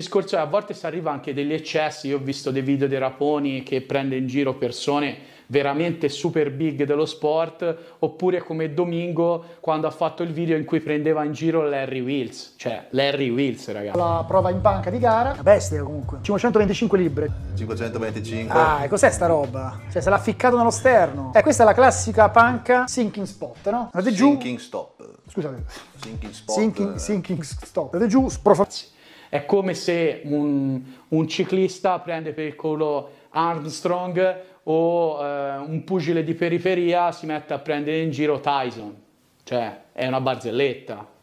discorso è a volte si arriva anche degli eccessi, io ho visto dei video dei raponi che prende in giro persone veramente super big dello sport, oppure come Domingo quando ha fatto il video in cui prendeva in giro Larry Wills, cioè Larry Wills ragazzi. La prova in panca di gara, La bestia comunque, 525 libbre. 525. Ah, e cos'è sta roba? Cioè se l'ha ficcato nello sterno. Eh, questa è la classica panca sinking spot, no? Andate giù. Sinking stop. Scusate. Sinking spot. Sinking, sinking stop. Andate giù, sprofazzi è come se un, un ciclista prende per il culo Armstrong o eh, un pugile di periferia si mette a prendere in giro Tyson. Cioè, è una barzelletta,